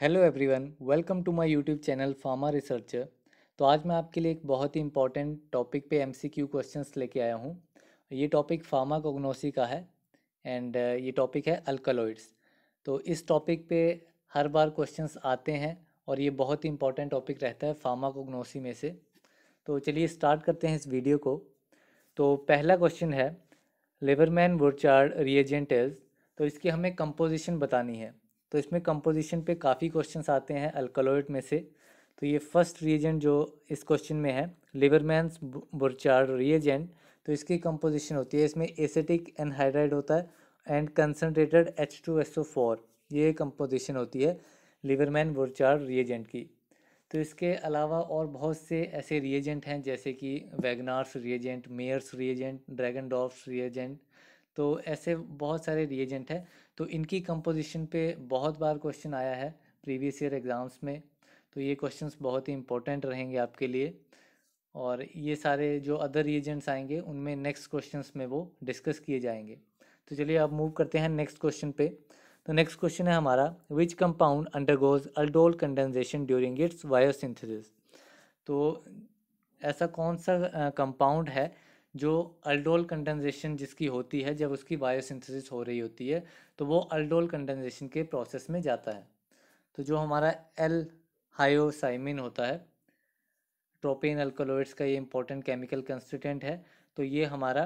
hello everyone welcome to my YouTube channel pharma researcher तो आज मैं आपके लिए एक बहुत ही इंपॉर्टेंट टॉपिक पे एमसीक्यू क्वेश्चंस लेके आया हूँ ये टॉपिक फार्मा कोग्नोसी का है एंड uh, ये टॉपिक है अल्कलॉइड्स तो इस टॉपिक पे हर बार क्वेश्चंस आते हैं और ये बहुत ही इंपॉर्टेंट टॉपिक रहता है फार्मा कोग्नोसी में से तो चलिए स्टार्ट करते हैं इस वीडियो को तो पहला क्वेश्चन है लेबरमैन वर्चार्ड रिएजेंट तो इसकी हमें कंपोजिशन बतानी है तो इसमें कंपोजिशन पे काफ़ी क्वेश्चन आते हैं अल्कलॉइड में से तो ये फर्स्ट रिएजेंट जो इस क्वेश्चन में है लिवरमैन बुरचार्ड रिएजेंट तो इसकी कंपोजिशन होती है इसमें एसेटिक एनहाइड्राइड होता है and concentrated H two S O four ये कंपोजिशन होती है लिवरमैन बुरचार्ड रिएजेंट की तो इसके अलावा और बहुत से ऐसे रिएजेंट हैं जैसे कि Wagner's reagent Mayer's reagent Dragendorff's reagent तो ऐसे बहुत सारे रिएजेंट हैं तो इनकी कंपोजिशन पे बहुत बार क्वेश्चन आया है प्रीवियस ईयर एग्ज़ाम्स में तो ये क्वेश्चंस बहुत ही इंपॉर्टेंट रहेंगे आपके लिए और ये सारे जो अदर एजेंट्स आएंगे उनमें नेक्स्ट क्वेश्चंस में वो डिस्कस किए जाएंगे तो चलिए अब मूव करते हैं नेक्स्ट क्वेश्चन पे तो नेक्स्ट क्वेश्चन है हमारा which compound undergoes aldol condensation during its biosynthesis तो ऐसा कौन सा कंपाउंड है जो अल्डोल कंडेंसेशन जिसकी होती है जब उसकी बायोसिंथेसिस हो रही होती है तो वो अल्डोल कंडेंसेशन के प्रोसेस में जाता है तो जो हमारा एल हायोसाइमिन होता है ट्रोपिन अल्कोलोइड्स का ये इंपॉर्टेंट केमिकल कंस्टिटेंट है तो ये हमारा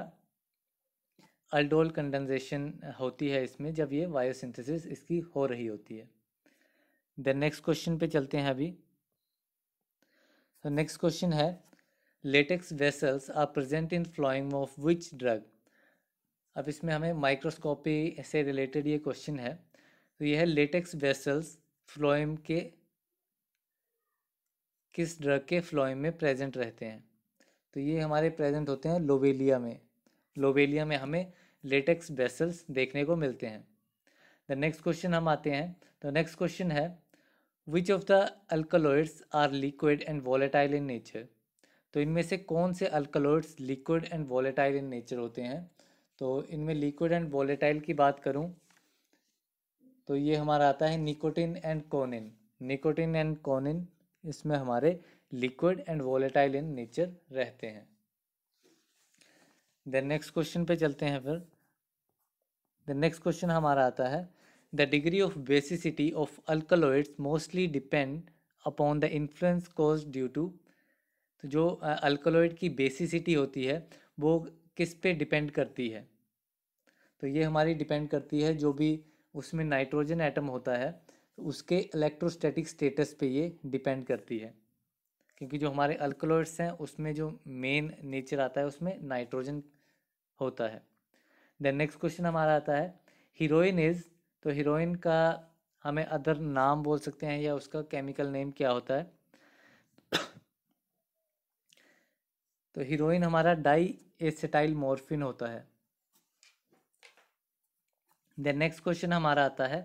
अल्डोल कंडेंसेशन होती है इसमें जब ये बायोसिंथेसिस इसकी हो रही होती है देन नेक्स्ट क्वेश्चन पे चलते हैं अभी तो नेक्स्ट क्वेश्चन है latex vessels are present in flowing of which drug अब इसमें हमें माइक्रोस्कोपी से रिलेटेड ये क्वेश्चन है तो यह है लेटेक्स वेसल्स फ्लोइम के किस ड्रग के फ्लोइम में प्रेजेंट रहते हैं तो ये हमारे प्रेजेंट होते हैं लोबेलिया में लोबेलिया में हमें लेटेक्स वेसल्स देखने को मिलते हैं द नेक्स्ट क्वेश्चन हम आते हैं तो नेक्स्ट क्वेश्चन है which of the alkaloids are liquid and volatile in nature तो इनमें से कौन से alkaloids liquid and volatile in nature होते हैं तो इनमें लिक्विड एंड वॉलेटाइल की बात करूँ तो ये हमारा आता है nicotine and coniine nicotine and coniine इसमें हमारे liquid and volatile in nature रहते हैं देन नेक्स्ट क्वेश्चन पे चलते हैं फिर द नेक्स्ट क्वेश्चन हमारा आता है the degree of basicity of alkaloids mostly depend upon the influence cause due to तो जो अल्कोलोइड की बेसिसिटी होती है वो किस पे डिपेंड करती है तो ये हमारी डिपेंड करती है जो भी उसमें नाइट्रोजन एटम होता है तो उसके इलेक्ट्रोस्टैटिक स्टेटस पे ये डिपेंड करती है क्योंकि जो हमारे अल्कोलोइड्स हैं उसमें जो मेन नेचर आता है उसमें नाइट्रोजन होता है देन नेक्स्ट क्वेश्चन हमारा आता है हीरोइन इज़ तो हीरोइन का हमें अदर नाम बोल सकते हैं या उसका केमिकल नेम क्या होता है तो हीरोइन हमारा डाई एसेटाइल मोर्फिन होता है देन नेक्स्ट क्वेश्चन हमारा आता है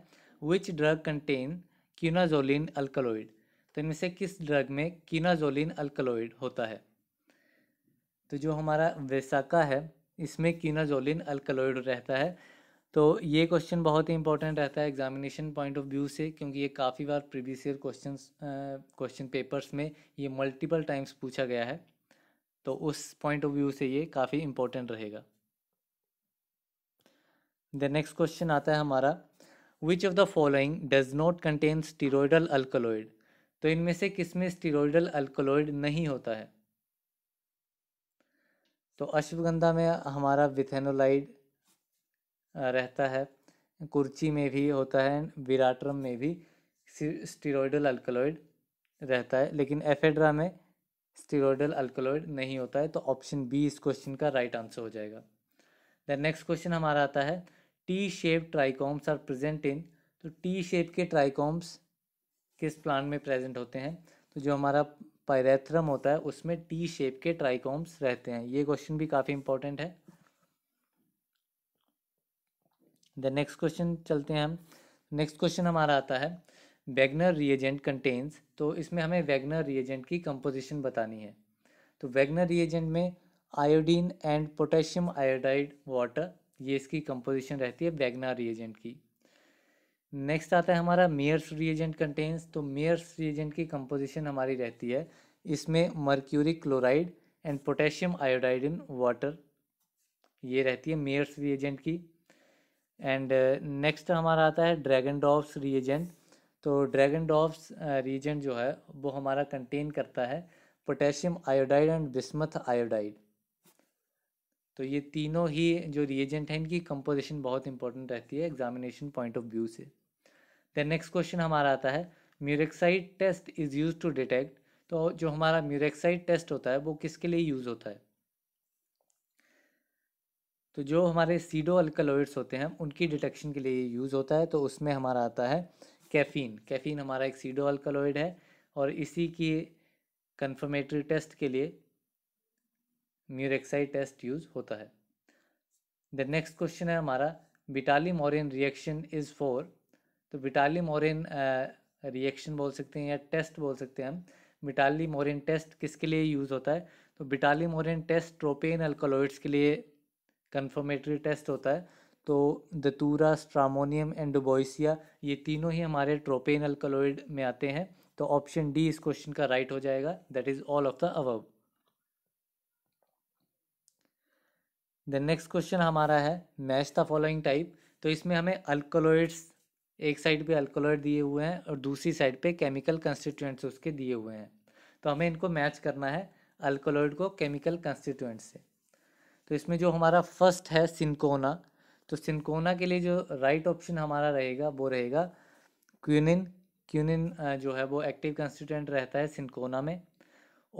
विच ड्रग कंटेन क्यूनाजोलिन अल्कलोइड तो इनमें से किस ड्रग में कीनाजोलिन अल्कलोइड होता है तो जो हमारा वेसाका है इसमें कीनाजोलिन अल्कलोइड रहता है तो ये क्वेश्चन बहुत ही इंपॉर्टेंट रहता है एग्जामिनेशन पॉइंट ऑफ व्यू से क्योंकि ये काफ़ी बार previous year question question papers में ये मल्टीपल टाइम्स पूछा गया है तो उस पॉइंट ऑफ व्यू से ये काफ़ी इम्पोर्टेंट रहेगा द नेक्स्ट क्वेश्चन आता है हमारा which of the following does not contain steroidal alkaloid तो इनमें से किसमें स्टीरोडल अल्कोलोइड नहीं होता है तो अश्वगंधा में हमारा विथेनोलाइड रहता है कुर्ची में भी होता है विराट्रम में भी स्टीरोडल अल्कोलोइड रहता है लेकिन एफेड्रा में स्टीरोडल अल्कोलॉइड नहीं होता है तो ऑप्शन बी इस क्वेश्चन का राइट आंसर हो जाएगा देन नेक्स्ट क्वेश्चन हमारा आता है T shape trichomes are present in तो टी शेप के ट्राइकॉम्स किस प्लांट में प्रेजेंट होते हैं तो जो हमारा पायरेथ्रम होता है उसमें टी शेप के ट्राइकॉम्स रहते हैं ये क्वेश्चन भी काफ़ी इंपॉर्टेंट है द नेक्स्ट क्वेश्चन चलते हैं हम नेक्स्ट क्वेश्चन हमारा आता है वैगनर रिएजेंट कंटेन्स तो इसमें हमें वैगनर रिएजेंट की कंपोजिशन बतानी है तो वैगनर रिएजेंट में iodine and potassium iodide water ये इसकी कंपोजिशन रहती है वैगनर रिएजेंट की नेक्स्ट आता है हमारा मेयर्स रिएजेंट कंटेन्स तो मेयर्स रिएजेंट की कंपोजिशन हमारी रहती है इसमें mercuric chloride and potassium iodide in water ये रहती है मेयर्स रिएजेंट की एंड नेक्स्ट uh, हमारा आता है ड्रैगन ड्रॉप्स रिएजेंट तो ड्रैगन डॉफ्स रीजन जो है वो हमारा कंटेन करता है potassium iodide and bismuth iodide तो ये तीनों ही जो रिएजेंट हैं इनकी कंपोजिशन बहुत इंपॉर्टेंट रहती है एग्जामिनेशन पॉइंट ऑफ व्यू से देन नेक्स्ट क्वेश्चन हमारा आता है murexide test is use to detect तो जो हमारा म्यूरेक्साइड टेस्ट होता है वो किसके लिए यूज़ होता है तो जो हमारे सीडो अल्कलोइड्स होते हैं उनकी डिटेक्शन के लिए यूज़ होता है तो उसमें हमारा आता है कैफ़ीन कैफ़ीन हमारा एक सीडो अल्कलॉइड है और इसी की कन्फर्मेटरी टेस्ट के लिए म्यूरेक्साइड टेस्ट यूज़ होता है द नेक्स्ट क्वेश्चन है हमारा Vitali Morin reaction is for तो बिटाली मोरिन रिएक्शन बोल सकते हैं या टेस्ट बोल सकते हैं हम बिटाली मोरिन टेस्ट किसके लिए यूज़ होता है तो Vitali Morin test tropane alkaloids के लिए कन्फर्मेटरी टेस्ट होता है तो दतूरा स्ट्रामोनियम एंड डुबोइसिया ये तीनों ही हमारे ट्रोपेन अल्कलोइड में आते हैं तो ऑप्शन डी इस क्वेश्चन का राइट हो जाएगा that is all of the above the next question हमारा है मैच द फॉलोइंग टाइप तो इसमें हमें अल्कोलोइड्स एक साइड पे अल्कोलोइड दिए हुए हैं और दूसरी साइड पे केमिकल कंस्टिट्यूएंट्स उसके दिए हुए हैं तो हमें इनको मैच करना है अल्कोलोइड को केमिकल कंस्टिट्यूएंट से तो इसमें जो हमारा फर्स्ट है सिंकोना तो सिंकोना के लिए जो राइट ऑप्शन हमारा रहेगा वो रहेगा क्यूनिन क्यूनिन जो है वो एक्टिव कंस्टिटेंट रहता है सिंकोना में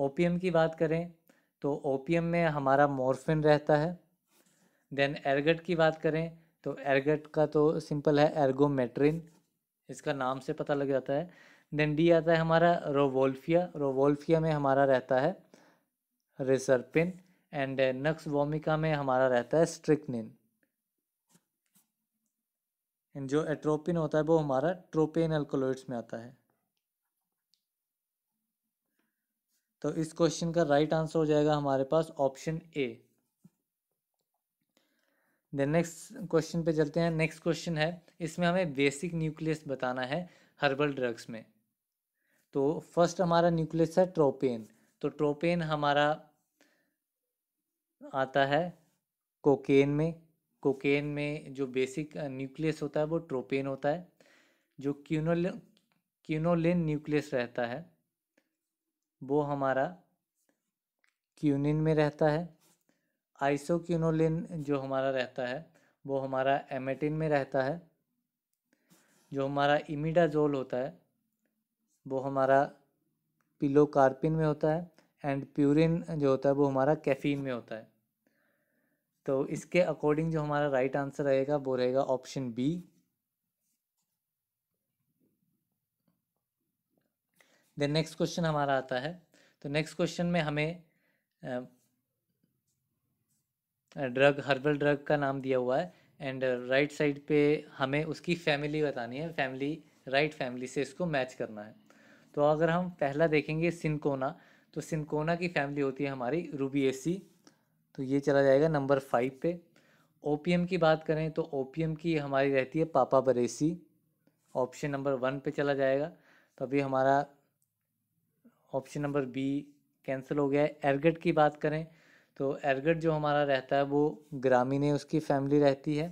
ओपीएम की बात करें तो ओपीएम में हमारा मॉर्फिन रहता है देन एरगट की बात करें तो एरगट का तो सिंपल है एर्गोमेट्रिन इसका नाम से पता लग जाता है देन डी आता है हमारा रोवोल्फिया रोवोल्फिया में हमारा रहता है रिसर्पिन एंड नक्स वोमिका में हमारा रहता है स्ट्रिकनिन एंड जो एट्रोपिन होता है वो हमारा ट्रोपेन अल्कोलोइड्स में आता है तो इस क्वेश्चन का राइट right आंसर हो जाएगा हमारे पास option A then next question पे चलते हैं नेक्स्ट क्वेश्चन है इसमें हमें बेसिक न्यूक्लियस बताना है हर्बल ड्रग्स में तो फर्स्ट हमारा न्यूक्लियस है ट्रोपेन तो ट्रोपेन हमारा आता है कोकेन में कोकेन में जो बेसिक न्यूक्लियस होता है वो ट्रोपेन होता है जो क्यूनोल क्यूनोलिन न्यूक्लियस रहता है वो हमारा क्यूनिन में रहता है आइसोक्यूनोलिन जो हमारा रहता है वो हमारा एमेटिन में रहता है जो हमारा इमिडाजोल होता है वो हमारा पिलोकार्पिन में होता है एंड प्यूरिन जो होता है वो हमारा कैफीन में होता है तो इसके अकॉर्डिंग जो हमारा राइट आंसर रहेगा वो रहेगा option B then next question हमारा आता है तो नेक्स्ट क्वेश्चन में हमें ड्रग हर्बल ड्रग का नाम दिया हुआ है एंड राइट साइड पे हमें उसकी फैमिली बतानी है फैमिली राइट right फैमिली से इसको मैच करना है तो अगर हम पहला देखेंगे सिनकोना तो सिनकोना की फैमिली होती है हमारी रूबीएसी तो ये चला जाएगा नंबर फाइव पे ओपीएम की बात करें तो ओपीएम की हमारी रहती है पापा बरेसी ऑप्शन नंबर वन पे चला जाएगा तो अभी हमारा ऑप्शन नंबर बी कैंसिल हो गया है एरगट की बात करें तो एरगट जो हमारा रहता है वो ग्रामीण उसकी फैमिली रहती है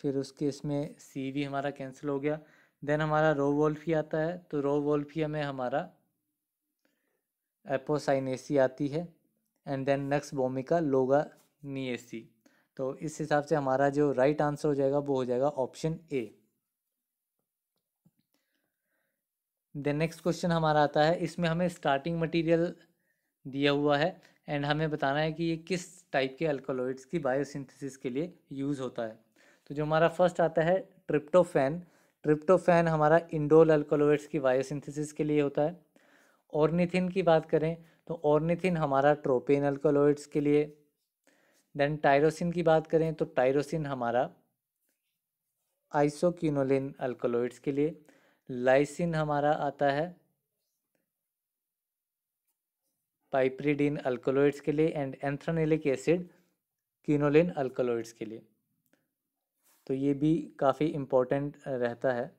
फिर उसके इसमें सी भी हमारा कैंसिल हो गया देन हमारा रो वोल्फिया आता है तो रो वोल्फिया में हमारा एपोसाइनेसी आती है एंड देन नेक्स्ट बोमिका लोगा निएसी तो इस हिसाब से हमारा जो राइट आंसर हो जाएगा वो हो जाएगा option A then next question हमारा आता है इसमें हमें स्टार्टिंग मटेरियल दिया हुआ है एंड हमें बताना है कि ये किस टाइप के अल्कोलोइड्स की बायोसिंथेसिस के लिए यूज़ होता है तो जो हमारा फर्स्ट आता है ट्रिप्टोफैन ट्रिप्टोफैन हमारा इंडोल अल्कोलोइड्स की बायोसिंथेसिस के लिए होता है ऑर्निथिन की बात करें तो ऑर्निथिन हमारा ट्रोपेन अल्कोलोइड्स के लिए देन टायरोसिन की बात करें तो टायरोसिन हमारा आइसोक्यूनोलिन अल्कोलोइड्स के लिए लाइसिन हमारा आता है पाइप्रीडीन अल्कोलोइड्स के लिए and anthranilic acid quinoline alkaloids के लिए तो ये भी काफ़ी इम्पोर्टेंट रहता है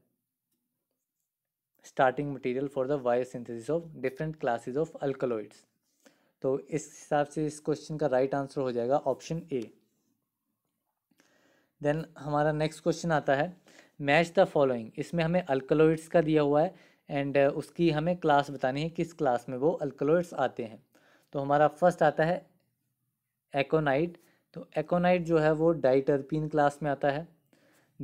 starting material for the the synthesis of different classes of alkaloids तो इस हिसाब से इस क्वेश्चन का राइट right आंसर हो जाएगा ऑप्शन ए देन हमारा नेक्स्ट क्वेश्चन आता है मैच द फॉलोइंग इसमें हमें अल्कलोइड्स का दिया हुआ है एंड uh, उसकी हमें क्लास बतानी है किस क्लास में वो अल्कलोइड्स आते हैं तो हमारा फर्स्ट आता है एकोनाइट तो एकोनाइट जो है वो डाइटरपिन क्लास में आता है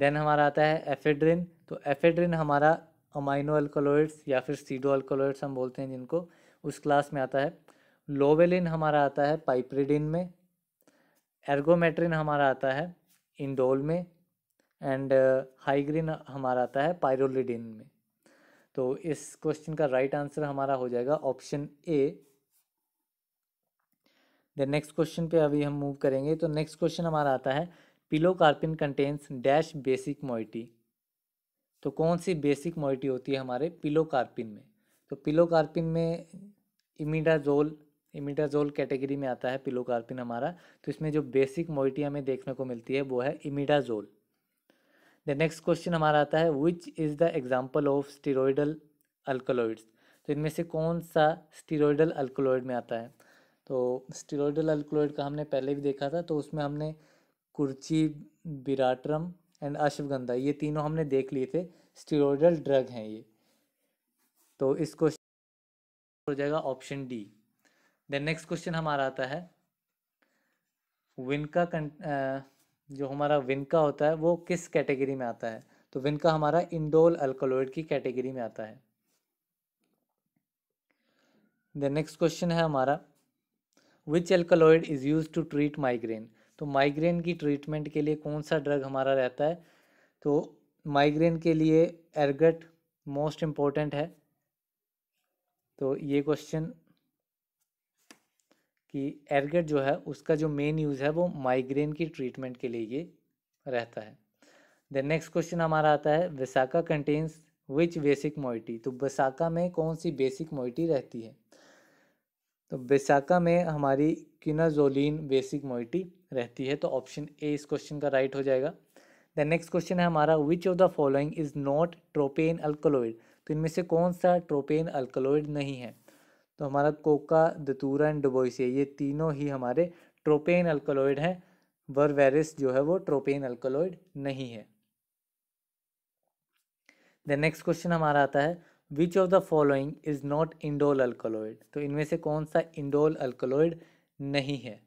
देन हमारा आता है एफेड्रिन तो एफेड्रिन हमारा अमाइनो अल्कोलोइड्स या फिर सीडो अल्कोलोइड्स हम बोलते हैं जिनको उस क्लास में आता है लोवेलिन हमारा आता है पाइप्रिडिन में एर्गोमेट्रिन हमारा आता है इंडोल में एंड uh, हाइग्रीन हमारा आता है पायरोलिडिन में तो इस क्वेश्चन का राइट right आंसर हमारा हो जाएगा option A the next question पे अभी हम मूव करेंगे तो नेक्स्ट क्वेश्चन हमारा आता है pilocarpine contains dash basic moiety तो कौन सी बेसिक मोइटी होती है हमारे पिलोकार्पिन में तो पिलोकार्पिन में इमिडाजोल इमिडाजोल कैटेगरी में आता है पिलोकार्पिन हमारा तो इसमें जो बेसिक मोइटी हमें देखने को मिलती है वो है इमिडाजोल द नेक्स्ट क्वेश्चन हमारा आता है which is the example of steroidal alkaloids तो इनमें से कौन सा स्टीरोडल अल्कोलॉइड में आता है तो स्टीरोडल अल्कोलॉइड का हमने पहले भी देखा था तो उसमें हमने कुर्ची बिराट्रम एंड अश्वगंधा ये तीनों हमने देख लिए थे स्टीरोडल ड्रग हैं ये तो इस क्वेश्चन हो जाएगा option D then next question हमारा आता है विनका जो हमारा विनका होता है वो किस कैटेगरी में आता है तो विनका हमारा इंडोल अल्कोलोइड की कैटेगरी में आता है देन नेक्स्ट क्वेश्चन है हमारा which alkaloid is use to treat migraine तो माइग्रेन की ट्रीटमेंट के लिए कौन सा ड्रग हमारा रहता है तो माइग्रेन के लिए एरगट मोस्ट इम्पोर्टेंट है तो ये क्वेश्चन कि एरगट जो है उसका जो मेन यूज़ है वो माइग्रेन की ट्रीटमेंट के लिए ये रहता है देन नेक्स्ट क्वेश्चन हमारा आता है vasaka contains which basic moiety तो विसाका में कौन सी बेसिक मोइटी रहती है तो विसाका में हमारी किनाजोलिन बेसिक मोइटी रहती है तो ऑप्शन ए इस क्वेश्चन का राइट हो जाएगा देन नेक्स्ट क्वेश्चन है हमारा which of the following is not tropane alkaloid तो इनमें से कौन सा ट्रोपेन अल्कोलोइड नहीं है तो हमारा कोका दतूरा एंड डुबोइसिया ये तीनों ही हमारे ट्रोपेन अल्कोलोइड हैं वर वेरिस जो है वो ट्रोपेन अल्कोलोइड नहीं है देन नेक्स्ट क्वेश्चन हमारा आता है which of the following is not indole alkaloid तो इनमें से कौन सा इंडोल अल्कोलोइड नहीं है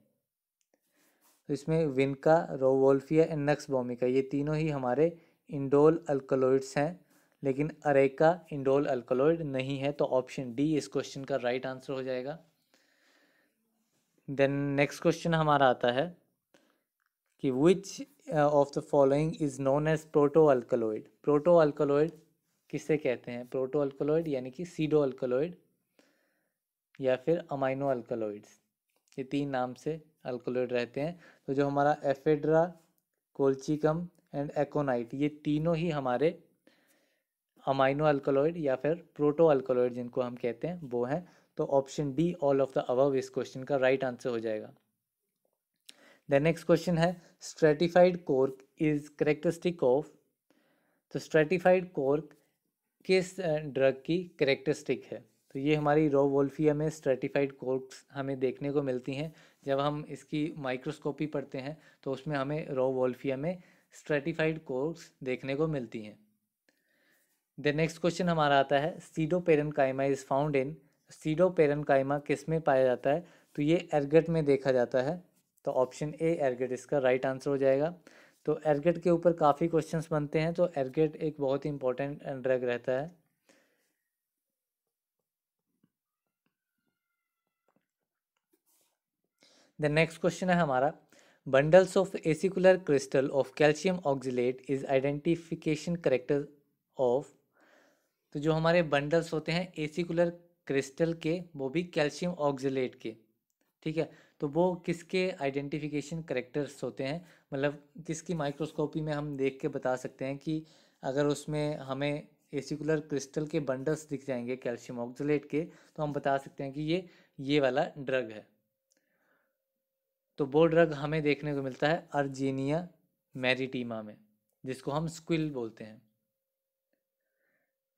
तो इसमें विनका रोवोल्फिया एंड नक्स बॉमिका ये तीनों ही हमारे इंडोल अल्कोलोइड्स हैं लेकिन अरेका इंडोल अल्कोलोइड नहीं है तो ऑप्शन डी इस क्वेश्चन का राइट right आंसर हो जाएगा देन नेक्स्ट क्वेश्चन हमारा आता है कि which of the following is known as proto alkaloid proto alkaloid किसे कहते हैं प्रोटो अल्कोलोइड यानी कि सीडो अल्कोलोइड या फिर अमाइनो अल्कोलोइड्स ये तीन नाम से अल्कोलोइड रहते हैं तो जो हमारा एफेड्रा कोल्चिकम एंड एकोनाइट ये तीनों ही हमारे अमाइनो अल्कोलॉइड या फिर प्रोटो अल्कोलॉइड जिनको हम कहते हैं वो हैं तो option D all of the above इस क्वेश्चन का राइट right आंसर हो जाएगा द नेक्स्ट क्वेश्चन है stratified cork is characteristic of तो स्ट्रेटिफाइड कोर्क किस ड्रग की करेक्टरिस्टिक है तो ये हमारी रोवोल्फिया में स्ट्रेटिफाइड कोर्क हमें देखने को मिलती हैं जब हम इसकी माइक्रोस्कोपी पढ़ते हैं तो उसमें हमें रो वोल्फिया में स्ट्रेटिफाइड कोर्स देखने को मिलती हैं द नेक्स्ट क्वेश्चन हमारा आता है pseudoparenchyma is found in pseudoparenchyma किस में पाया जाता है तो ये एर्गेट में देखा जाता है तो ऑप्शन ए एर्गेट इसका राइट right आंसर हो जाएगा तो एर्गट के ऊपर काफ़ी क्वेश्चंस बनते हैं तो एर्गेट एक बहुत ही इंपॉर्टेंट ड्रग रहता है द नेक्स्ट क्वेश्चन है हमारा bundles of acicular crystal of calcium oxalate is identification character of तो जो हमारे बंडल्स होते हैं एसिकुलर क्रिस्टल के वो भी कैल्शियम ऑक्जिलेट के ठीक है तो वो किसके आइडेंटिफिकेशन करेक्टर्स होते हैं मतलब किसकी माइक्रोस्कोपी में हम देख के बता सकते हैं कि अगर उसमें हमें एसिकुलर क्रिस्टल के बंडल्स दिख जाएंगे कैल्शियम ऑक्जिलेट के तो हम बता सकते हैं कि ये ये वाला ड्रग है तो वो ड्रग हमें देखने को मिलता है अर्जेनिया मैरिटीमा में जिसको हम स्क्विल बोलते हैं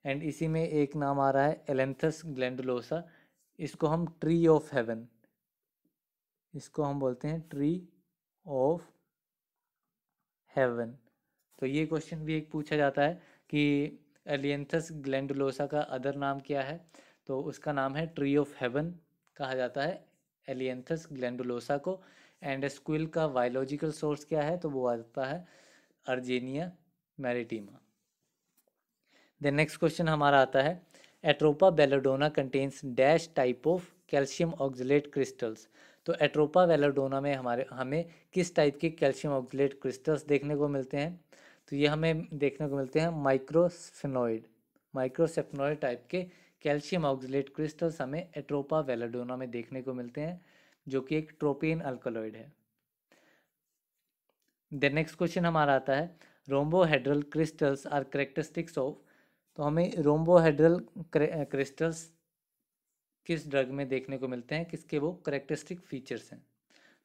एंड इसी में एक नाम आ रहा है एलेंथस ग्लैंडुलोसा इसको हम ट्री ऑफ हेवन इसको हम बोलते हैं ट्री ऑफ हेवन तो ये क्वेश्चन भी एक पूछा जाता है कि एलियंथस ग्लैंडलोसा का अदर नाम क्या है तो उसका नाम है ट्री ऑफ हेवन कहा जाता है एलियंथस ग्लैंडुलोसा को एंड स्क्विल का बायोलॉजिकल सोर्स क्या है तो वो आ जाता है Urginea maritima then next question हमारा आता है Atropa belladonna contains dash type of calcium oxalate crystals तो एट्रोपा वेलोडोना में हमारे हमें किस टाइप के कैल्शियम ऑक्जिलेट क्रिस्टल्स देखने को मिलते हैं तो ये हमें देखने को मिलते हैं माइक्रोसफेनोइड माइक्रोसेफनोइड टाइप के कैल्शियम ऑक्जिलेट क्रिस्टल्स हमें एट्रोपा वेलोडोना में देखने को मिलते हैं जो कि एक ट्रोपेन अल्कोलॉइड है द नेक्स्ट क्वेश्चन हमारा आता है rhombohedral crystals are characteristics of तो हमें रोम्बोहेड्रल क्रिस्टल्स किस ड्रग में देखने को मिलते हैं किसके वो करेक्टरिस्टिक फीचर्स हैं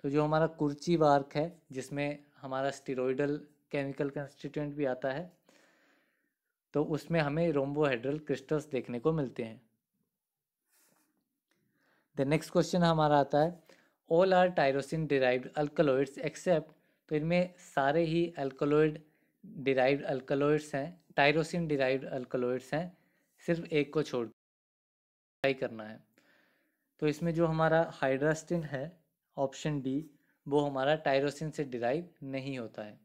तो जो हमारा कुर्ची वार्क है जिसमें हमारा स्टीरोइडल केमिकल कंस्टिट्यूंट भी आता है तो उसमें हमें रोम्बोहेड्रल क्रिस्टल्स देखने को मिलते हैं द नेक्स्ट क्वेश्चन हमारा आता है all are tyrosine derived alkaloids except तो इनमें सारे ही अल्कोलोइड डिराइव्ड अल्कोलोइड्स हैं टायरोसिन डिराइव्ड अल्कोलोइड्स हैं सिर्फ एक को छोड़ ट्राई करना है तो इसमें जो हमारा हाइड्रास्टिन है ऑप्शन डी वो हमारा टायरोसिन से डिराइव नहीं होता है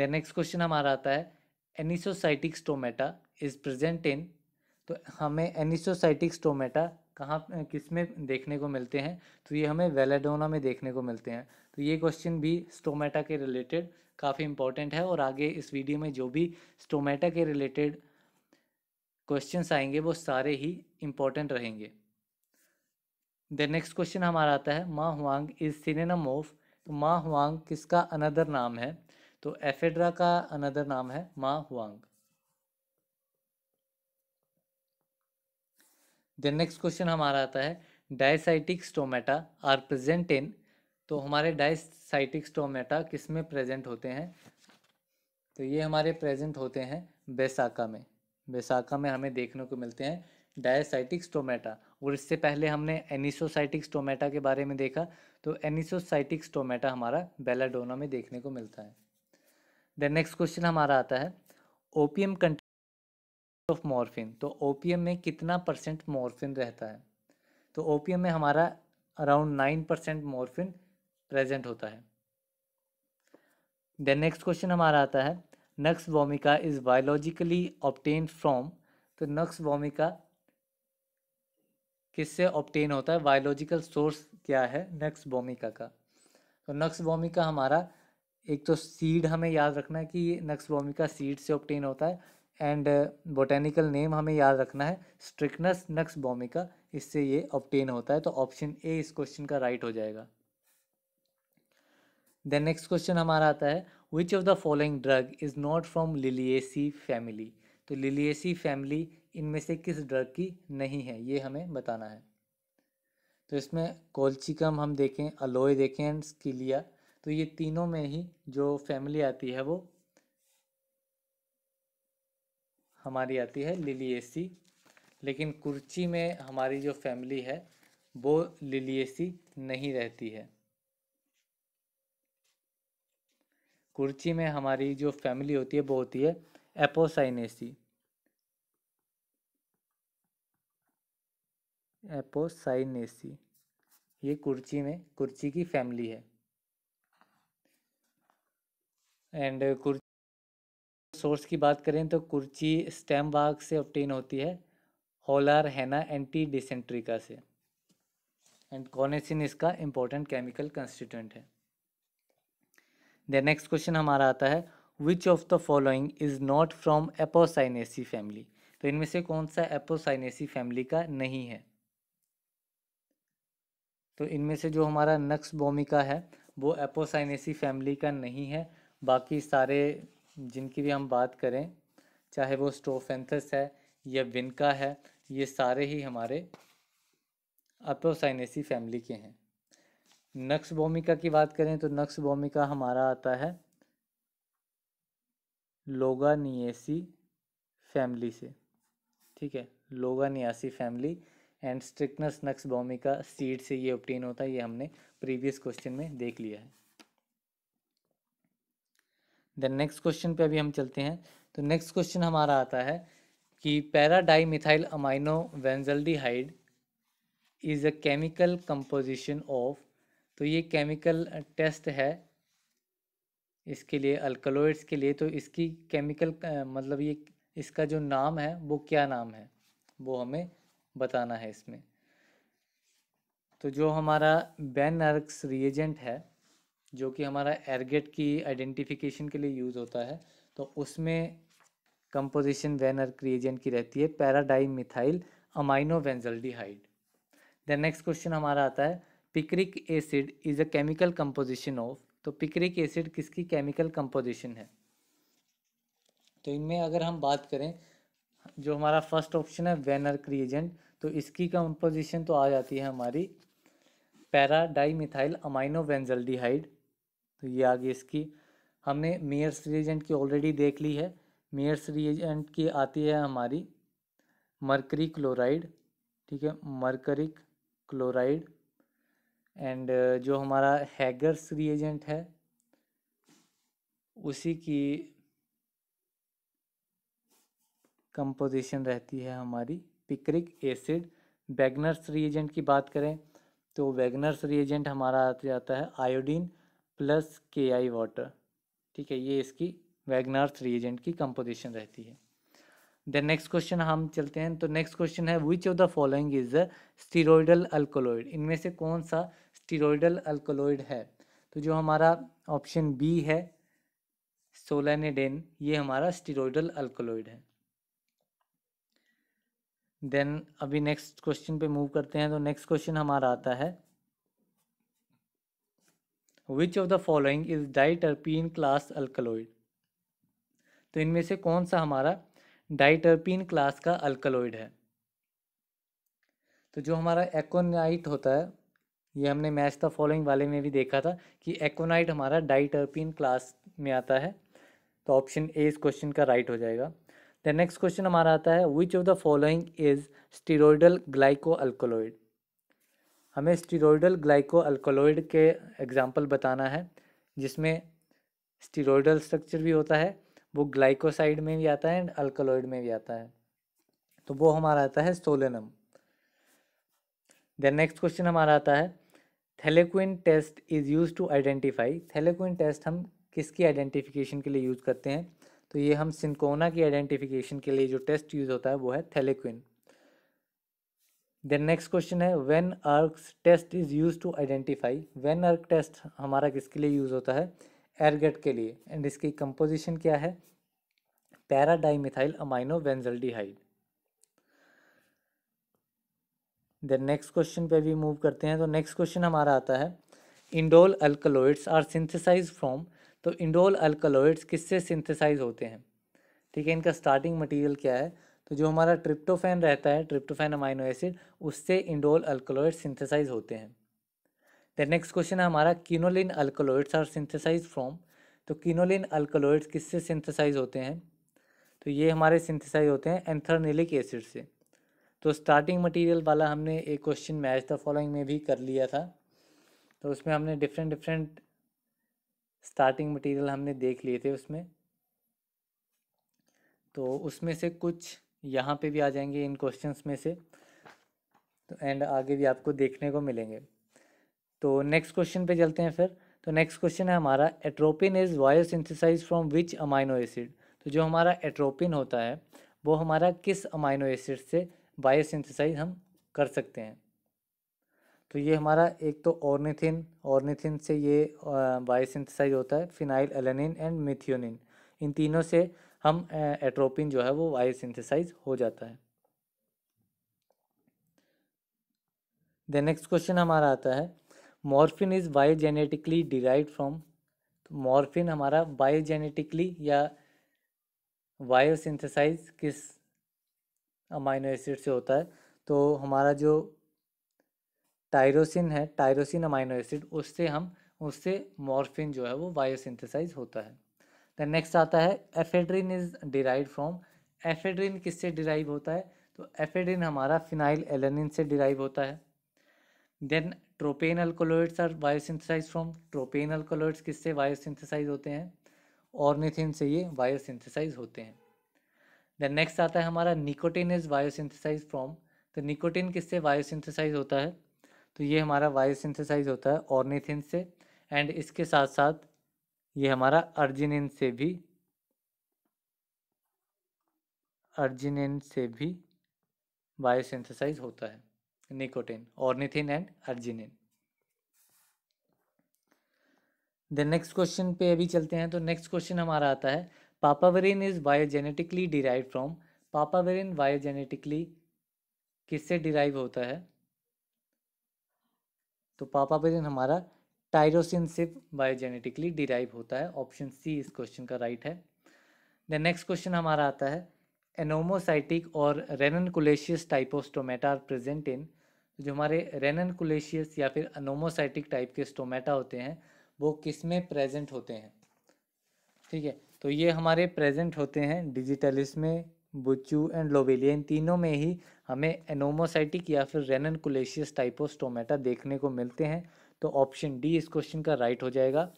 दे नेक्स्ट क्वेश्चन हमारा आता है anisocytic stomata is present in तो हमें एनिसोसाइटिक स्टोमेटा कहाँ किस में देखने को मिलते हैं तो ये हमें वेलेडोना में देखने को मिलते हैं तो ये क्वेश्चन भी स्टोमेटा के रिलेटेड काफ़ी इंपॉर्टेंट है और आगे इस वीडियो में जो भी स्टोमेटा के रिलेटेड क्वेश्चन आएंगे वो सारे ही इम्पॉर्टेंट रहेंगे द नेक्स्ट क्वेश्चन हमारा आता है माँ हुआंग इज सिनेम ऑफ तो माँ हुआंग किसका अनदर नाम है तो एफेड्रा का अनदर नाम है माँ हुआंग देन नेक्स्ट क्वेश्चन हमारा आता है diacytic stomata are present in तो हमारे डायसाइटिक स्टोमेटा किस में प्रेजेंट होते हैं तो ये हमारे प्रेजेंट होते हैं बेसाका में बेसाका में हमें देखने को मिलते हैं डायसाइटिक स्टोमेटा और इससे पहले हमने एनिसोसाइटिक स्टोमेटा के बारे में देखा तो एनिसोसाइटिक स्टोमेटा हमारा बेलाडोना में देखने को मिलता है देन नेक्स्ट क्वेश्चन हमारा आता है ओपीएम कंटेंट ऑफ मॉर्फिन तो ओपीएम में कितना परसेंट मॉर्फिन रहता है तो ओपीएम में हमारा around nine percent morphine present होता है देन नेक्स्ट क्वेश्चन हमारा आता है Nux vomica is biologically obtain from तो नक्स वोमिका किससे ऑप्टेन होता है बायोलॉजिकल सोर्स क्या है नक्स वोमिका का तो नक्स वोमिका हमारा एक तो सीड हमें याद रखना है कि नक्स वोमिका सीड से ऑप्टेन होता है एंड बोटेनिकल नेम हमें याद रखना है स्ट्रिकनस नक्स बॉमिका इससे ये ऑप्टेन होता है तो ऑप्शन ए इस क्वेश्चन का राइट हो जाएगा देन नेक्स्ट क्वेश्चन हमारा आता है which of the following drug is not from Liliaceae family तो लिलिएसी फैमिली इनमें से किस ड्रग की नहीं है ये हमें बताना है तो इसमें कोल्चिकम हम देखें अलोए देखें एंड स्किलिया तो ये तीनों में ही जो फैमिली आती है वो हमारी आती है लिलिएसी लेकिन कुर्ची में हमारी जो फैमिली है वो लिलिएसी नहीं रहती है कुर्ची में हमारी जो फैमिली होती है वो होती है एपोसाइनेसी एपोसाइनेसी ये कुर्ची में कुर्ची की फैमिली है एंड कुर्ची सोर्स की बात करें तो कुर्ची स्टेम बाग से ऑप्टेन होती है होलार हैना एंटी डिसेंट्रिका से एंड कॉनेसिन इसका इंपॉर्टेंट केमिकल कंस्टिट्यूंट है द नेक्स्ट क्वेश्चन हमारा आता है which of the following is not from Apocynaceae family तो इनमें से कौन सा एपोसाइनेसी फैमिली का नहीं है तो इनमें से जो हमारा नक्स बोमिका है वो एपोसाइनेसी फैमिली का नहीं है बाकी सारे जिनकी भी हम बात करें चाहे वो स्टोफेंथस है या विनका है ये सारे ही हमारे अपोसाइनेसी फैमिली के हैं नक्स भूमिका की बात करें तो नक्स भूमिका हमारा आता है लोगानियसी फैमिली से ठीक है लोगानियासी फैमिली एंड स्ट्रिकनस नक्स भूमिका सीड से ये ऑप्टेन होता है ये हमने प्रीवियस क्वेश्चन में देख लिया है देन नेक्स्ट क्वेश्चन पे अभी हम चलते हैं तो नेक्स्ट क्वेश्चन हमारा आता है कि methyl amino benzaldehyde is a chemical composition of तो ये केमिकल टेस्ट है इसके लिए अल्कलोइड्स के लिए तो इसकी केमिकल मतलब ये इसका जो नाम है वो क्या नाम है वो हमें बताना है इसमें तो जो हमारा बैन रिएजेंट है जो कि हमारा एरगेट की आइडेंटिफिकेशन के लिए यूज़ होता है तो उसमें कंपोजिशन वेनर क्रिएजन की रहती है paradimethyl amino benzaldehyde then next question हमारा आता है picric acid is a chemical composition of तो पिक्रिक एसिड किसकी केमिकल कंपोजिशन है तो इनमें अगर हम बात करें जो हमारा फर्स्ट ऑप्शन है वेनर क्रिएजेंट तो इसकी कंपोजिशन तो आ जाती है हमारी पैराडाई मिथाइल अमाइनो वेंजल्डिहाइड तो ये आगे इसकी हमने मेयर्स रिएजेंट की ऑलरेडी देख ली है मेयर्स रिएजेंट की आती है हमारी मरकरी क्लोराइड ठीक है मरकरिक क्लोराइड एंड जो हमारा हैगर्स रिएजेंट है उसी की कंपोजिशन रहती है हमारी पिक्रिक एसिड वैगनर्स रिएजेंट की बात करें तो वैगनर्स रिएजेंट हमारा आता जाता है आयोडीन प्लस के आई वाटर ठीक है ये इसकी वैगनार्स रिएजेंट की कंपोजिशन रहती है देन नेक्स्ट क्वेश्चन हम चलते हैं तो नेक्स्ट क्वेश्चन है which of the following is a steroidal alkaloid इनमें से कौन सा स्टीरोडल अल्कोलोइड है तो जो हमारा ऑप्शन बी है सोलानेडेन ये हमारा स्टीरोडल अल्कोलोइड है देन अभी नेक्स्ट क्वेश्चन पे मूव करते हैं तो नेक्स्ट क्वेश्चन हमारा आता है which of the following is diterpene class alkaloid तो इनमें से कौन सा हमारा डाइटर्पिन क्लास का अल्कलोइड है तो जो हमारा एकोनाइट होता है ये हमने मैच द फॉलोइंग वाले में भी देखा था कि एकोनाइट हमारा डाइटर्पिन क्लास में आता है तो ऑप्शन ए इस क्वेश्चन का राइट हो जाएगा द नेक्स्ट क्वेश्चन हमारा आता है which of the following is steroidal glyco alkaloid हमें स्टीरोडल ग्लाइको अल्कोलोइड के एग्जाम्पल बताना है जिसमें स्टीरोडल स्ट्रक्चर भी होता है वो ग्लाइकोसाइड में भी आता है एंड अल्कोलोइड में भी आता है तो वो हमारा आता है सोलेनम देन नेक्स्ट क्वेश्चन हमारा आता है thalleioquin test is use to identify thalleioquin test हम किसकी आइडेंटिफिकेशन के लिए यूज़ करते हैं तो ये हम सिंकोना की आइडेंटिफिकेशन के लिए जो टेस्ट यूज़ होता है वो है थेलेक्विन देन नेक्स्ट क्वेश्चन है van Urk test is use to identify van Urk test हमारा किसके लिए यूज़ होता है एरगेट के लिए एंड इसकी कंपोजिशन क्या है paradimethyl amino benzaldehyde then next question पे भी मूव करते हैं तो नेक्स्ट क्वेश्चन हमारा आता है indole alkaloids are synthesize from तो इंडोल अल्कलोइड्स किससे सिंथेसाइज होते हैं ठीक है इनका स्टार्टिंग मटेरियल क्या है तो जो हमारा ट्रिप्टोफैन रहता है ट्रिप्टोफैन अमाइनो एसिड उससे इंडोल अल्कोलोइड सिंथेसाइज होते हैं द नेक्स्ट क्वेश्चन है हमारा quinoline alkaloids are synthesize from तो किनोलिन अल्कोलोइड्स किससे सिंथेसाइज होते हैं तो ये हमारे सिंथेसाइज होते हैं एंथरनेलिक एसिड से तो स्टार्टिंग मटेरियल वाला हमने एक क्वेश्चन मैच द फॉलोइंग में भी कर लिया था तो उसमें हमने डिफरेंट डिफरेंट स्टार्टिंग मटेरियल हमने देख लिए थे उसमें तो उसमें से कुछ यहाँ पे भी आ जाएंगे इन क्वेश्चंस में से तो एंड आगे भी आपको देखने को मिलेंगे तो नेक्स्ट क्वेश्चन पे चलते हैं फिर तो नेक्स्ट क्वेश्चन है हमारा atropine is biosynthesize from which amino acid तो जो हमारा एट्रोपिन होता है वो हमारा किस अमाइनो एसिड से सिंथिसाइज हम कर सकते हैं तो ये हमारा एक तो ऑर्निथिन ऑर्निथिन से ये बायोसिंथिसाइज होता है फिनाइल एलेनिन एंड मिथियोनिन इन तीनों से हम एट्रोपिन जो है वो वाई सिंथेसाइज हो जाता है देन नेक्स्ट क्वेश्चन हमारा आता है morphine is biogenetically derive from morphine हमारा बायो जेनेटिकली या बायो सिंथेसाइज किस अमाइनो एसिड से होता है तो हमारा जो टायरोसिन है टायरोसिन अमाइनो एसिड उससे हम उससे मॉर्फिन जो है वो बायोसिंथेसाइज होता है देन नेक्स्ट आता है ephedrine is derive from ephedrine किससे डिराइव होता है तो एफेड्रिन हमारा फिनाइल एलनिन से डिराइव होता है then tropane alkaloids are biosynthesize from tropane alkaloids किससे बायोसिंथेसाइज होते हैं ऑर्निथिन से ये बायोसिंथेसाइज होते हैं देन नेक्स्ट आता है हमारा निकोटिन इज बायोसिंथेसाइज फ्रॉम तो निकोटिन किससे बायोसिंथेसाइज होता है तो ये हमारा बायोसिंथेसाइज होता है ऑर्निथिन से एंड इसके साथ साथ ये हमारा अर्जिनिन से भी अर्जिनिन से भी बायोसिंथेसाइज होता है nicotine ornithine and arginine then next question पे अभी चलते हैं तो नेक्स्ट क्वेश्चन हमारा आता है papaverine is biogenetically derive from papaverine biogenetically किससे डिराइव होता है तो पापावरिन हमारा टायरोसिन सिर्फ बायोजेनेटिकली डिराइव होता है ऑप्शन सी इस क्वेश्चन का राइट है द नेक्स्ट क्वेश्चन हमारा आता है एनोमोसाइटिक और ranunculaceous type of stomata are present in जो हमारे रेननकुलेशियस या फिर अनोमोसाइटिक टाइप के स्टोमेटा होते हैं वो किस में प्रेजेंट होते हैं ठीक है तो ये हमारे प्रेजेंट होते हैं डिजिटलिस में बुच्चू एंड लोबेलिया इन तीनों में ही हमें एनोमोसाइटिक या फिर रेननकुलेशियस टाइप ऑफ स्टोमेटा देखने को मिलते हैं तो ऑप्शन डी इस क्वेश्चन का राइट हो जाएगा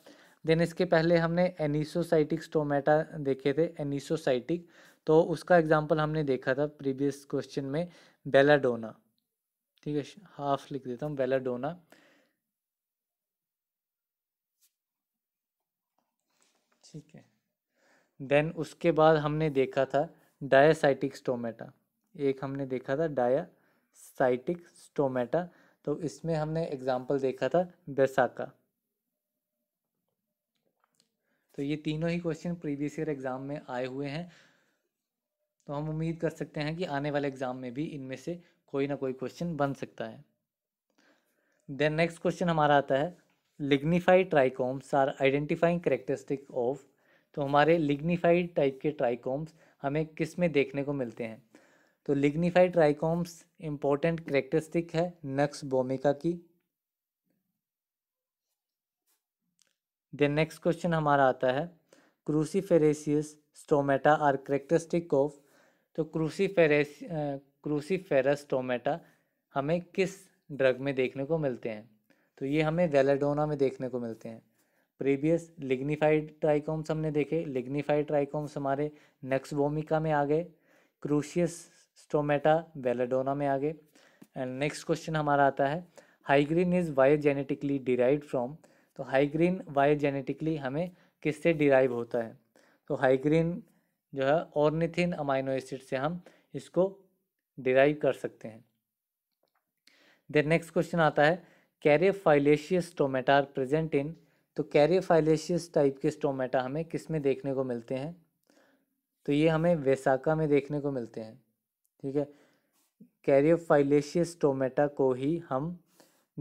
देन इसके पहले हमने एनिसोसाइटिक स्टोमेटा देखे थे एनिसोसाइटिक तो उसका एग्जाम्पल हमने देखा था प्रीवियस क्वेश्चन में बेलाडोना ठीक है हाफ लिख देता हूँ बेलाडोना ठीक है देन उसके बाद हमने देखा था डायासाइटिक स्टोमेटा एक हमने देखा था डायासाइटिक स्टोमेटा तो इसमें हमने एग्ज़ाम्पल देखा था दशा का तो ये तीनों ही क्वेश्चन प्रीवियस ईयर एग्ज़ाम में आए हुए हैं तो हम उम्मीद कर सकते हैं कि आने वाले एग्ज़ाम में भी इनमें से कोई ना कोई क्वेश्चन बन सकता है देन नेक्स्ट क्वेश्चन हमारा आता है lignified trichomes are identifying characteristic of तो हमारे लिग्निफाइड टाइप के ट्राइकोम्स हमें किस में देखने को मिलते हैं तो लिग्निफाइड ट्राइकोम्स इंपॉर्टेंट करेक्टरिस्टिक है नक्स बोमिका की देन नेक्स्ट क्वेश्चन हमारा आता है cruciferous stomata are characteristic of तो क्रूसीफेरेस क्रूसीफेरस स्टोमेटा हमें किस ड्रग में देखने को मिलते हैं तो ये हमें वेलाडोना में देखने को मिलते हैं प्रीवियस लिग्निफाइड ट्राइकोम्स हमने देखे लिग्निफाइड ट्राइकोम्स हमारे नक्स बोमिका में आ गए क्रूशियस स्टोमेटा बेलाडोना में आ गए एंड नेक्स्ट क्वेश्चन हमारा आता है hygrine is biogenetically genetically derive from तो हाइग्रीन वायोजेनेटिकली जेनेटिकली हमें किससे डिराइव होता है तो हाइग्रीन जो है ऑर्निथिन अमाइनो एसिड से हम इसको डिराइव कर सकते हैं देन नेक्स्ट क्वेश्चन आता है कैरियफाइलेशियस टोमेटा आर प्रेजेंट इन तो कैरियफाइलेशियस टाइप के स्टोमेटा हमें किस में देखने को मिलते हैं तो ये हमें वेसाका में देखने को मिलते हैं ठीक है कैरियोफाइलेशियस टोमेटा को ही हम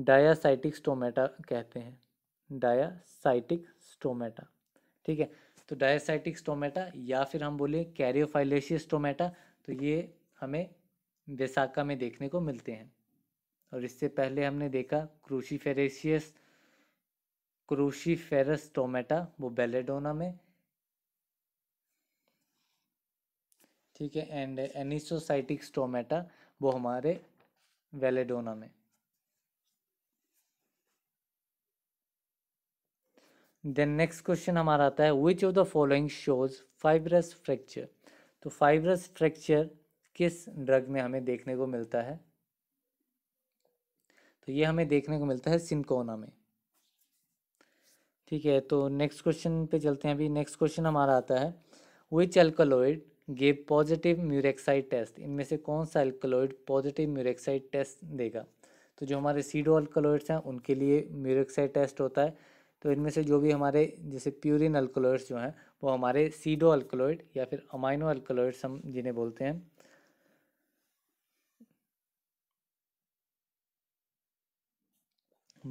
डायासाइटिक स्टोमेटा कहते हैं डायासाइटिक स्टोमेटा ठीक है तो डायासाइटिक स्टोमेटा या फिर हम बोले कैरियोफाइलेशियस स्टोमेटा तो ये हमें विशाखा में देखने को मिलते हैं और इससे पहले हमने देखा क्रूशीफेरेशियस क्रूशीफेरस टोमेटा वो बेलेडोना में ठीक है एंड एनिसोसाइटिक स्टोमेटा वो हमारे वेलेडोना में देन नेक्स्ट क्वेश्चन हमारा आता है which of the following shows fibrous fracture तो फाइबरस फ्रैक्चर किस ड्रग में हमें देखने को मिलता है तो ये हमें देखने को मिलता है सिंकोना में ठीक है तो नेक्स्ट क्वेश्चन पे चलते हैं अभी नेक्स्ट क्वेश्चन हमारा आता है which alkaloid give positive murexide test इनमें से कौन सा अल्कलॉइड पॉजिटिव म्यूरेक्साइड टेस्ट देगा तो जो हमारे सीडो अल्कोलोइड्स हैं उनके लिए म्यूरेक्साइड टेस्ट होता है तो इनमें से जो भी हमारे जैसे प्यूरिन अल्कोलोइड्स जो हैं वो हमारे सीडो अल्कोलोइड या फिर अमाइनो अल्कोलोइड्स हम जिन्हें बोलते हैं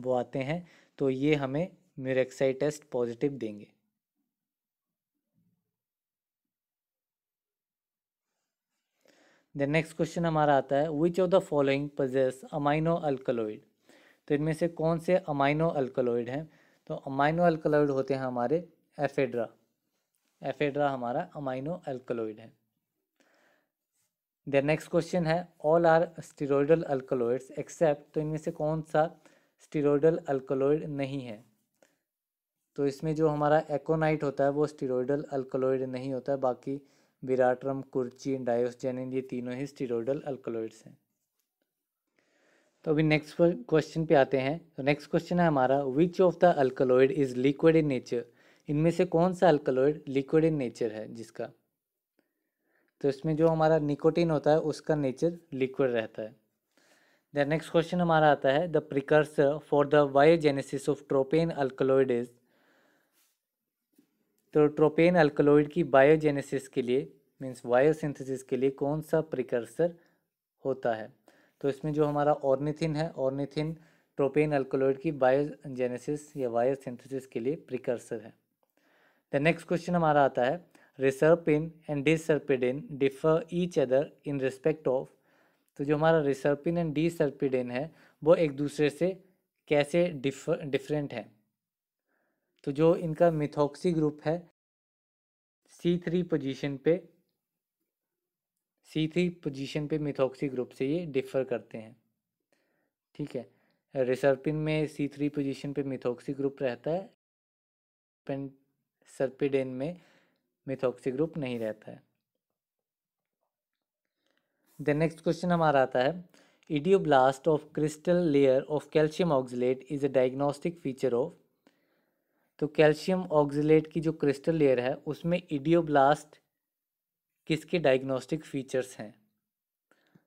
वो आते हैं तो ये हमें म्यूरेक्साइड टेस्ट पॉजिटिव देंगे द नेक्स्ट क्वेश्चन हमारा आता है which of the following possess amino alkaloid तो इनमें से कौन से अमाइनो अल्कलोइड हैं तो अमाइनो अल्कलोइड होते हैं हमारे एफेड्रा एफेड्रा हमारा अमाइनो अल्कलोइड है द नेक्स्ट क्वेश्चन है all are steroidal alkaloids except तो इनमें से कौन सा स्टीरोडल अल्कलोइड नहीं है तो इसमें जो हमारा एकोनाइट होता है वो स्टीरोडल अल्कलोइड नहीं होता है बाकी विराट्रम कुर्ची डायोस्टेनिन ये तीनों ही स्टीरोडल अल्कोलॉइड्स हैं तो अभी नेक्स्ट क्वेश्चन पे आते हैं तो नेक्स्ट क्वेश्चन है हमारा which of the alkaloid is liquid in nature इनमें से कौन सा अल्कोलोइड लिक्विड इन नेचर है जिसका तो इसमें जो हमारा निकोटीन होता है उसका नेचर लिक्विड रहता है द नेक्स्ट क्वेश्चन हमारा आता है the precursor for the biogenesis of tropane alkaloid is तो ट्रोपेन अल्कलॉइड की बायोजेनेसिस के लिए मीन्स बायोसिंथेसिस के लिए कौन सा प्रिकर्सर होता है तो इसमें जो हमारा ऑर्निथिन है ऑर्निथिन ट्रोपेन अल्कोलोइड की बायोजेनेसिस या बायोसिंथेसिस के लिए प्रिकर्सर है द नेक्स्ट क्वेश्चन हमारा आता है reserpine and deserpidine differ each other in respect of तो जो हमारा रिसर्पिन एंड डिसर्पिडिन है वो एक दूसरे से कैसे डिफरेंट है तो जो इनका मिथोक्सी ग्रुप है सी थ्री पोजिशन पे सी थ्री पोजिशन पे मिथोक्सी ग्रुप से ये डिफ़र करते हैं ठीक है रिसर्पिन में सी थ्री पोजिशन पे मिथोक्सी ग्रुप रहता है सर्पिडेन में मिथोक्सी ग्रुप नहीं रहता है द नेक्स्ट क्वेश्चन हमारा आता है idioblast of crystal layer of calcium oxalate is a diagnostic feature of तो कैल्शियम ऑक्जिलेट की जो क्रिस्टल लेयर है उसमें इडियोब्लास्ट किसके डायग्नोस्टिक फीचर्स हैं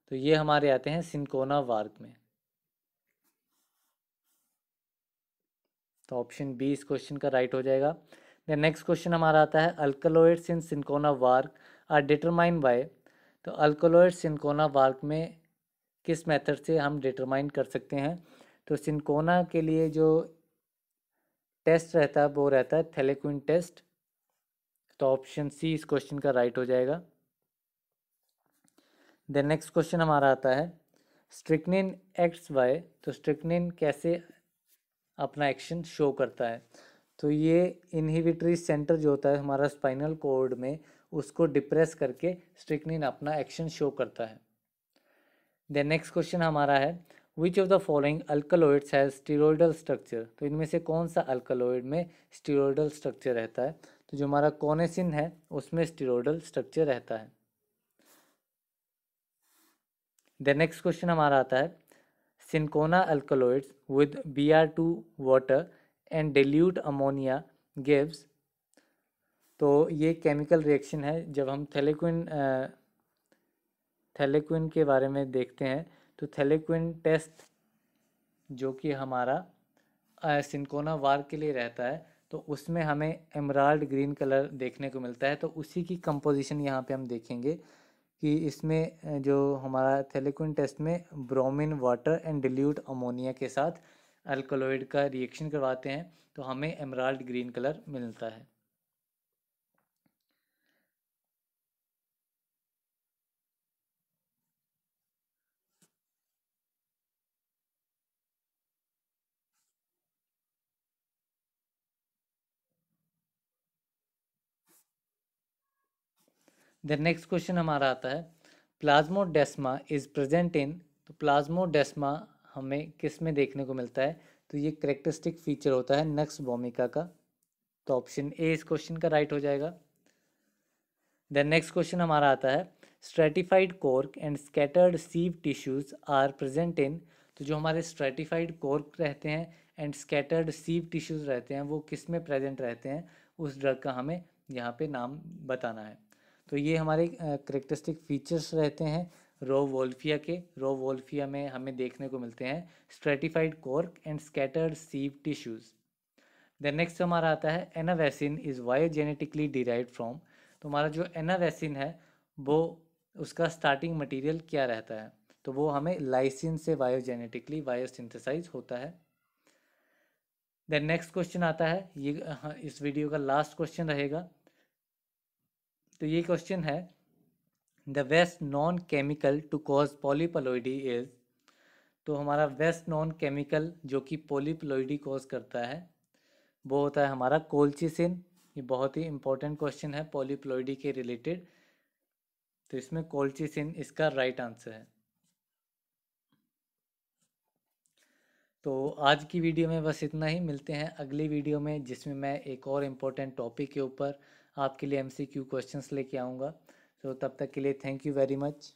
तो ये हमारे आते हैं सिंकोना वार्ग में तो ऑप्शन बी इस क्वेश्चन का राइट हो जाएगा देन नेक्स्ट क्वेश्चन हमारा आता है alkaloids in cinchona bark are determine by तो अल्कोलोइड सिंकोना वार्क में किस मेथड से हम डिटरमाइन कर सकते हैं तो सिंकोना के लिए जो टेस्ट रहता है वो रहता है थेलेक्विन टेस्ट तो ऑप्शन सी इस क्वेश्चन का राइट हो जाएगा देन नेक्स्ट क्वेश्चन हमारा आता है स्ट्रिकनिन एक्ट्स वाई तो स्ट्रिकनिन कैसे अपना एक्शन शो करता है तो ये इनहिबिटरी सेंटर जो होता है हमारा स्पाइनल कोड में उसको डिप्रेस करके स्ट्रिकनिन अपना एक्शन शो करता है देन नेक्स्ट क्वेश्चन हमारा है which of the following alkaloids है स्टीरोडल स्ट्रक्चर तो इनमें से कौन सा अल्कलोइड में स्टीरोडल स्ट्रक्चर रहता है तो जो हमारा कोनेसिन है उसमें स्टीरोडल स्ट्रक्चर रहता है द नेक्स्ट क्वेश्चन हमारा आता है cinchona alkaloids with B R two water and dilute ammonia gives तो ये केमिकल रिएक्शन है जब हम थैलेक्विन थैलेक्विन के बारे में देखते हैं तो थेलेक्विन टेस्ट जो कि हमारा सिंकोना वार के लिए रहता है तो उसमें हमें एमराल्ड ग्रीन कलर देखने को मिलता है तो उसी की कंपोजिशन यहाँ पे हम देखेंगे कि इसमें जो हमारा थेलेक्विन टेस्ट में bromine water and dilute ammonia के साथ अल्कोलोइड का रिएक्शन करवाते हैं तो हमें एमराल्ड ग्रीन कलर मिलता है देन नेक्स्ट क्वेश्चन हमारा आता है प्लाज्मोडेस्मा इज प्रेजेंट इन तो प्लाज्मोडेस्मा हमें किस में देखने को मिलता है तो ये करेक्टरिस्टिक फीचर होता है नक्स बोमिका का तो ऑप्शन ए इस क्वेश्चन का राइट हो जाएगा देन नेक्स्ट क्वेश्चन हमारा आता है stratified cork and scattered sieve tissues are present in तो जो हमारे स्ट्रेटिफाइड कोर्क रहते हैं एंड स्कैटर्ड सीव टिश्यूज रहते हैं वो किस में प्रेजेंट रहते हैं उस ड्रग का हमें यहाँ पे नाम बताना है तो ये हमारे करेक्टरिस्टिक फीचर्स रहते हैं रो वोल्फिया के रो वोल्फिया में हमें देखने को मिलते हैं stratified cork and scattered sieve tissues then next हमारा आता है anabasine is biogenetically genetically derive from तो हमारा जो एनावैसिन है वो उसका स्टार्टिंग मटेरियल क्या रहता है तो वो हमें लाइसिन से बायोजेनेटिकली बायो सिंथेसाइज होता है देन नेक्स्ट क्वेश्चन आता है ये हाँ, इस वीडियो का लास्ट क्वेश्चन रहेगा तो ये क्वेश्चन है the best non chemical to cause polyploidy is तो हमारा बेस्ट नॉन केमिकल जो कि पोलीपलोइडी कॉज करता है वो होता है हमारा कोल्चिसिन ये बहुत ही इंपॉर्टेंट क्वेश्चन है पोलीप्लोइडी के रिलेटेड तो इसमें कोल्चिसिन इसका राइट right आंसर है तो आज की वीडियो में बस इतना ही मिलते हैं अगली वीडियो में जिसमें मैं एक और इम्पोर्टेंट टॉपिक के ऊपर आपके लिए एमसीक्यू क्वेश्चंस लेके आऊँगा तो तब तक के लिए थैंक यू वेरी मच